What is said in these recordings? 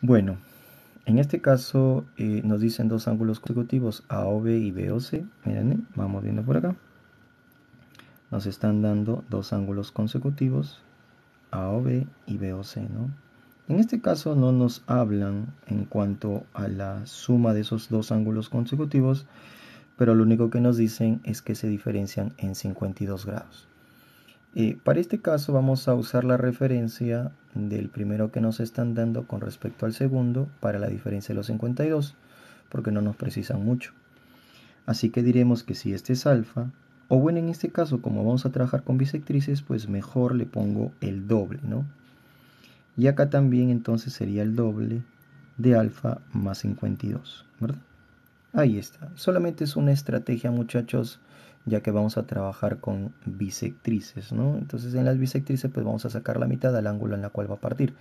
Bueno, en este caso eh, nos dicen dos ángulos consecutivos, AOB y BOC. Miren, eh, vamos viendo por acá. Nos están dando dos ángulos consecutivos, AOB y BOC, ¿no? En este caso no nos hablan en cuanto a la suma de esos dos ángulos consecutivos, pero lo único que nos dicen es que se diferencian en 52 grados para este caso vamos a usar la referencia del primero que nos están dando con respecto al segundo para la diferencia de los 52, porque no nos precisan mucho. Así que diremos que si este es alfa, o bueno, en este caso, como vamos a trabajar con bisectrices, pues mejor le pongo el doble, ¿no? Y acá también entonces sería el doble de alfa más 52, ¿verdad? Ahí está. Solamente es una estrategia, muchachos, ya que vamos a trabajar con bisectrices, ¿no? Entonces en las bisectrices pues vamos a sacar la mitad al ángulo en la cual va a partir.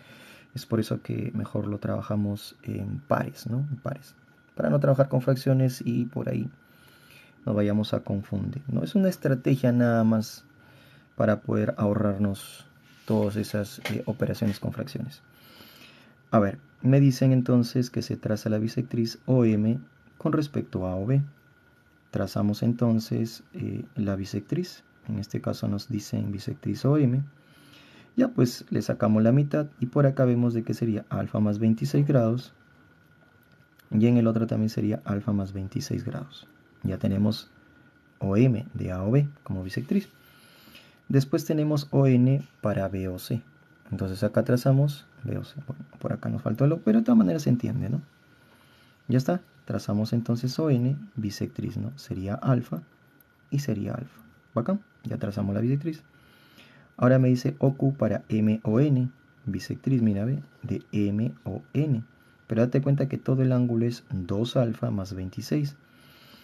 Es por eso que mejor lo trabajamos en pares, ¿no? En pares. Para no trabajar con fracciones y por ahí nos vayamos a confundir, ¿no? Es una estrategia nada más para poder ahorrarnos todas esas eh, operaciones con fracciones. A ver, me dicen entonces que se traza la bisectriz OM con respecto a OB. Trazamos entonces eh, la bisectriz, en este caso nos dicen bisectriz OM. Ya pues le sacamos la mitad y por acá vemos de que sería alfa más 26 grados y en el otro también sería alfa más 26 grados. Ya tenemos OM de A como bisectriz. Después tenemos ON para BOC. Entonces acá trazamos BOC. por acá nos faltó el pero de todas maneras se entiende, ¿no? Ya está, Trazamos entonces ON, bisectriz, ¿no? Sería alfa y sería alfa. acá ya trazamos la bisectriz. Ahora me dice OQ para MON, bisectriz, mira, ve, de MON. Pero date cuenta que todo el ángulo es 2 alfa más 26.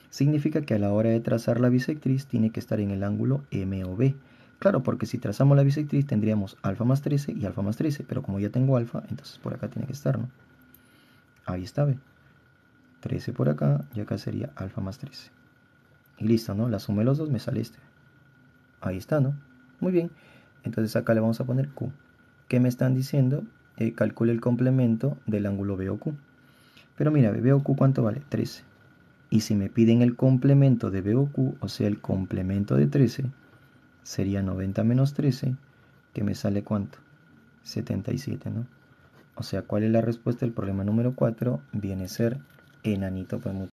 Significa que a la hora de trazar la bisectriz tiene que estar en el ángulo MOB. Claro, porque si trazamos la bisectriz tendríamos alfa más 13 y alfa más 13, pero como ya tengo alfa, entonces por acá tiene que estar, ¿no? Ahí está, ve. 13 por acá y acá sería alfa más 13. Y listo, ¿no? La suma de los dos me sale este. Ahí está, ¿no? Muy bien. Entonces acá le vamos a poner Q. ¿Qué me están diciendo? Eh, calcule el complemento del ángulo B o Q. Pero mira, B o Q, cuánto vale? 13. Y si me piden el complemento de BOQ, o sea, el complemento de 13, sería 90 menos 13, que me sale cuánto? 77, ¿no? O sea, ¿cuál es la respuesta del problema número 4? Viene a ser ähneln